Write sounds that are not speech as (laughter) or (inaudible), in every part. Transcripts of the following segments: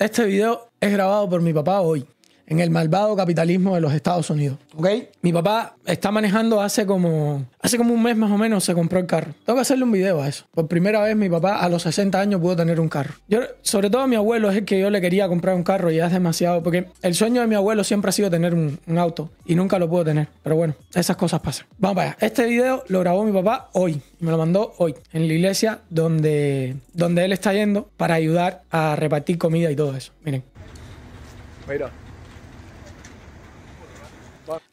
Este video es grabado por mi papá hoy en el malvado capitalismo de los Estados Unidos. ¿Ok? Mi papá está manejando hace como, hace como un mes más o menos, se compró el carro. Tengo que hacerle un video a eso. Por primera vez mi papá a los 60 años pudo tener un carro. Yo, sobre todo a mi abuelo es el que yo le quería comprar un carro y es demasiado, porque el sueño de mi abuelo siempre ha sido tener un, auto y nunca lo pudo tener. Pero bueno, esas cosas pasan. Vamos para allá. Este video lo grabó mi papá hoy. Me lo mandó hoy en la iglesia donde, donde él está yendo para ayudar a repartir comida y todo eso. Miren. Mira.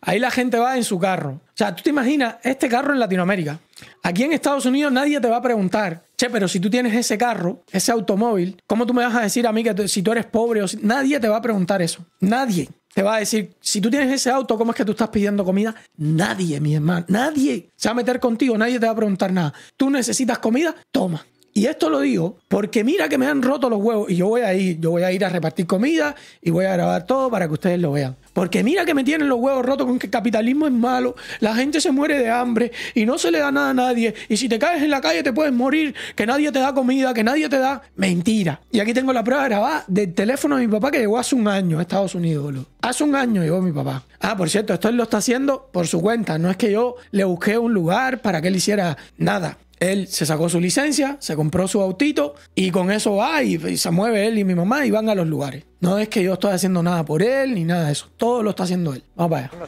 Ahí la gente va en su carro. O sea, tú te imaginas este carro en Latinoamérica. Aquí en Estados Unidos nadie te va a preguntar, che, pero si tú tienes ese carro, ese automóvil, ¿cómo tú me vas a decir a mí que si tú eres pobre o si... Nadie te va a preguntar eso. Nadie te va a decir, si tú tienes ese auto, ¿cómo es que tú estás pidiendo comida? Nadie, mi hermano, nadie se va a meter contigo, nadie te va a preguntar nada. Tú necesitas comida, toma. Y esto lo digo porque mira que me han roto los huevos y yo voy a ir, yo voy a ir a repartir comida y voy a grabar todo para que ustedes lo vean. Porque mira que me tienen los huevos rotos con que el capitalismo es malo, la gente se muere de hambre y no se le da nada a nadie. Y si te caes en la calle te puedes morir, que nadie te da comida, que nadie te da. Mentira. Y aquí tengo la prueba grabada del teléfono de mi papá que llegó hace un año a Estados Unidos, Hace un año llegó mi papá. Ah, por cierto, esto él lo está haciendo por su cuenta. No es que yo le busqué un lugar para que él hiciera nada. Él se sacó su licencia, se compró su autito y con eso va y, se mueve él y mi mamá y van a los lugares. No es que yo estoy haciendo nada por él ni nada de eso. Todo lo está haciendo él. Vamos para allá.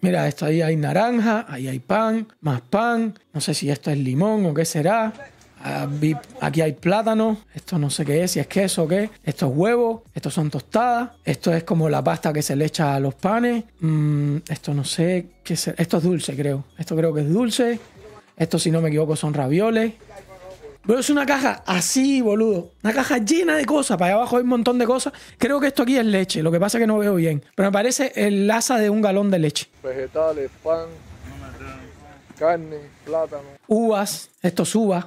Mira, esto ahí hay naranja, ahí hay pan, más pan. No sé si esto es limón o qué será. Aquí hay plátano, esto no sé qué es, si es queso o qué. Estos es huevos, estos son tostadas. Esto es como la pasta que se le echa a los panes. Mm, esto no sé qué es. Esto es dulce, creo. Esto creo que es dulce. Esto, si no me equivoco, son ravioles. Pero es una caja así, boludo. Una caja llena de cosas. Para allá abajo hay un montón de cosas. Creo que esto aquí es leche. Lo que pasa es que no veo bien. Pero me parece el asa de un galón de leche. Vegetales, pan, carne, plátano. Uvas. Esto es uvas.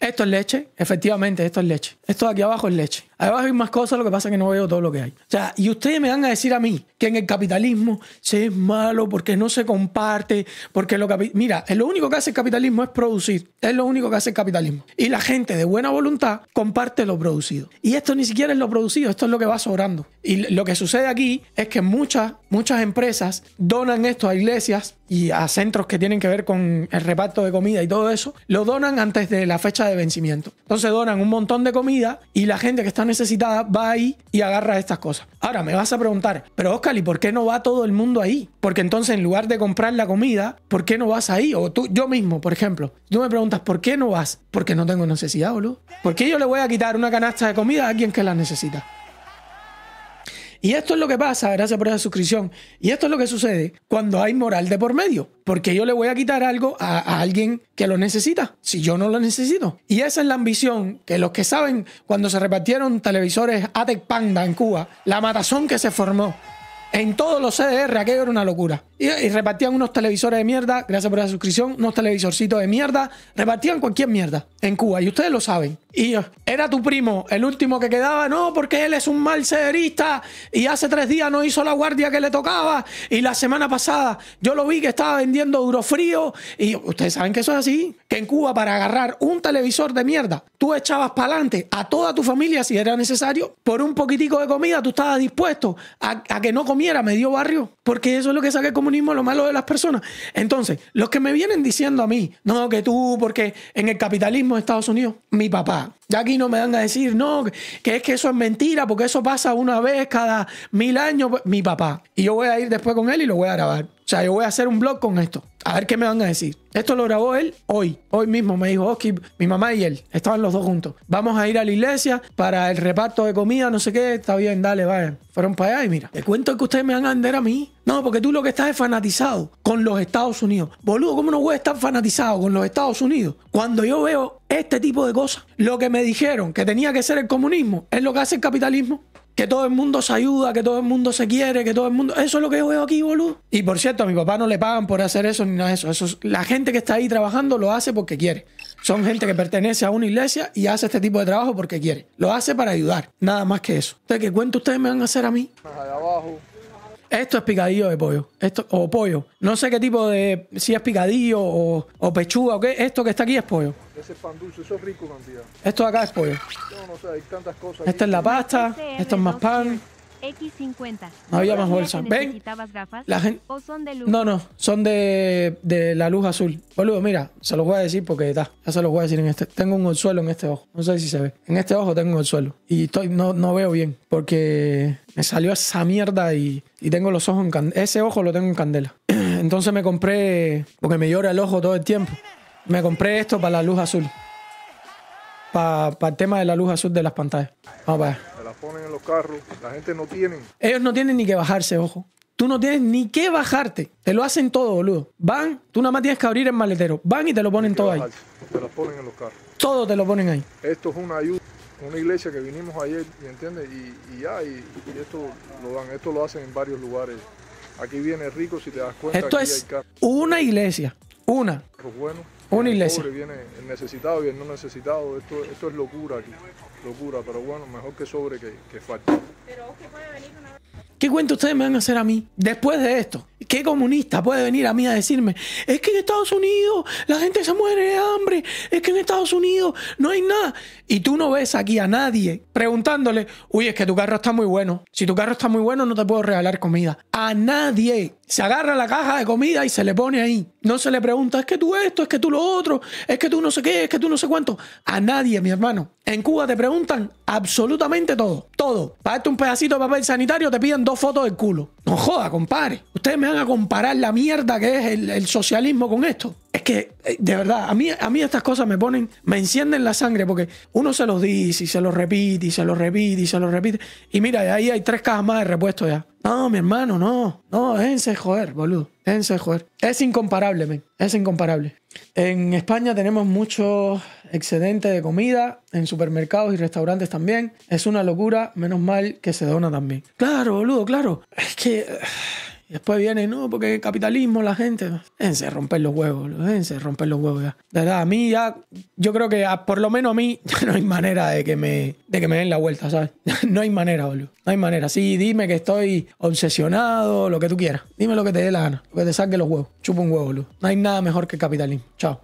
Esto es leche, efectivamente, esto es leche. Esto de aquí abajo es leche. Abajo hay más cosas, lo que pasa es que no veo todo lo que hay. O sea, y ustedes me van a decir a mí que en el capitalismo se es malo porque no se comparte, porque lo Mira, lo único que hace el capitalismo es producir. Es lo único que hace el capitalismo. Y la gente de buena voluntad comparte lo producido. Y esto ni siquiera es lo producido, esto es lo que va sobrando. Y lo que sucede aquí es que muchas, muchas empresas donan esto a iglesias y a centros que tienen que ver con el reparto de comida y todo eso. Lo donan antes de la fecha de vencimiento. Entonces donan un montón de comida y la gente que está en necesitada va ahí y agarra estas cosas. Ahora me vas a preguntar, pero Oscar, ¿y por qué no va todo el mundo ahí? Porque entonces en lugar de comprar la comida, ¿por qué no vas ahí? O tú, yo mismo, por ejemplo, tú me preguntas, ¿por qué no vas? Porque no tengo necesidad, boludo. ¿Por qué yo le voy a quitar una canasta de comida a alguien que la necesita? Y esto es lo que pasa, gracias por esa suscripción. Y esto es lo que sucede cuando hay moral de por medio. Porque yo le voy a quitar algo a, alguien que lo necesita, si yo no lo necesito. Y esa es la ambición que los que saben, cuando se repartieron televisores ATEC Panda en Cuba, la matazón que se formó en todos los CDR, aquello era una locura. Y, repartían unos televisores de mierda, gracias por la suscripción, unos televisorcitos de mierda. Repartían cualquier mierda en Cuba, y ustedes lo saben. Y eh, era tu primo, el último que quedaba, no, porque él es un mal cederista y hace tres días no hizo la guardia que le tocaba. Y la semana pasada yo lo vi que estaba vendiendo duro frío. Y ustedes saben que eso es así: que en Cuba, para agarrar un televisor de mierda, tú echabas para adelante a toda tu familia si era necesario. Por un poquitico de comida tú estabas dispuesto a, que no comiera medio barrio, porque eso es lo que saca el comunismo, lo malo de las personas. Entonces, los que me vienen diciendo a mí, no, que tú, porque en el capitalismo de Estados Unidos, mi papá, ya aquí no me van a decir, no, que es que eso es mentira, porque eso pasa una vez cada mil años. Pues, mi papá. Y yo voy a ir después con él y lo voy a grabar. O sea, yo voy a hacer un blog con esto. A ver qué me van a decir. Esto lo grabó él hoy. Hoy mismo me dijo, Oski, mi mamá y él. Estaban los dos juntos. Vamos a ir a la iglesia para el reparto de comida, no sé qué. Está bien, dale, vayan. Fueron para allá y mira. Te cuento que ustedes me van a vender a mí. No, porque tú lo que estás es fanatizado con los Estados Unidos. Boludo, ¿cómo no voy a estar fanatizado con los Estados Unidos? Cuando yo veo este tipo de cosas, lo que me dijeron que tenía que ser el comunismo es lo que hace el capitalismo. Que todo el mundo se ayuda, que todo el mundo se quiere, que todo el mundo. Eso es lo que yo veo aquí, boludo. Y por cierto, a mi papá no le pagan por hacer eso ni nada de eso. eso La gente que está ahí trabajando lo hace porque quiere. Son gente que pertenece a una iglesia y hace este tipo de trabajo porque quiere. Lo hace para ayudar, nada más que eso. ¿qué cuento ustedes me van a hacer a mí? Allá abajo. Esto es picadillo de pollo. Esto, o pollo. No sé qué tipo de. Si es picadillo o, pechuga o qué. Esto que está aquí es pollo. Ese es pan dulce, eso es rico, cantidad. Esto de acá es pollo. No, no, sé. hay tantas cosas. Esta es la pasta. Esto es más pan. X50. No había más bolsa. ¿Ven? ¿O son de luz? No, no, son de, de, la luz azul. Boludo, mira, se los voy a decir porque está. Ya se los voy a decir en este. Tengo un suelo en este ojo. No sé si se ve. En este ojo tengo un suelo. Y estoy, no, no veo bien porque me salió esa mierda y, tengo los ojos en candela. Ese ojo lo tengo en candela. (clears throat) Entonces me compré, porque me llora el ojo todo el tiempo, me compré esto para la luz azul. Para, pa el tema de la luz azul de las pantallas. Vamos para ver ponen en los carros, la gente no tiene. Ellos no tienen ni que bajarse, ojo. Tú no tienes ni que bajarte. Te lo hacen todo, boludo. Van, tú nada más tienes que abrir el maletero. Van y te lo ponen todo ahí. Te lo ponen en los carros. Todo te lo ponen ahí. Esto es una ayuda una iglesia que vinimos ayer, entiendes? Y, ya, y, esto lo dan, esto lo hacen en varios lugares. Aquí viene rico si te das cuenta. Esto es una iglesia, una. Bueno, una iglesia. viene el necesitado, y el no necesitado. Esto, es locura aquí. Locura, pero bueno, mejor que sobre que, que falta. ¿Qué cuento ustedes me van a hacer a mí después de esto? ¿Qué comunista puede venir a mí a decirme, es que en Estados Unidos la gente se muere de hambre, es que en Estados Unidos no hay nada? Y tú no ves aquí a nadie preguntándole, uy, es que tu carro está muy bueno, si tu carro está muy bueno no te puedo regalar comida. A nadie se agarra la caja de comida y se le pone ahí. No se le pregunta, es que tú esto, es que tú lo otro, es que tú no sé qué, es que tú no sé cuánto. A nadie, mi hermano. En Cuba te preguntan absolutamente todo, todo. Para darte un pedacito de papel sanitario te piden dos fotos del culo. No joda, compadre. Ustedes me van a comparar la mierda que es el socialismo con esto es que, eh, de verdad, a mí, a mí estas cosas me ponen, me encienden la sangre porque uno se los dice y se los repite y se los repite y se los repite. Y mira, ahí hay tres cajas más de repuesto ya. No, mi hermano, no. No, déjense joder, boludo. Déjense joder. Es incomparable, men. Es incomparable. En España tenemos mucho excedente de comida, en supermercados y restaurantes también. Es una locura, menos mal que se dona también. Claro, boludo, claro. Es que eh, después viene, no, porque capitalismo, la gente. Déjense romper los huevos, déjense romper los huevos ya. De verdad, a mí ya, yo creo que por lo menos a mí (laughs) ya no hay manera de que me, de que me den la vuelta, ¿sabes? (laughs) no hay manera, boludo. No hay manera. Sí, dime que estoy obsesionado, lo que tú quieras. Dime lo que te dé la gana, lo que te saque los huevos. Chupa un huevo, boludo. No hay nada mejor que el capitalismo. Chao.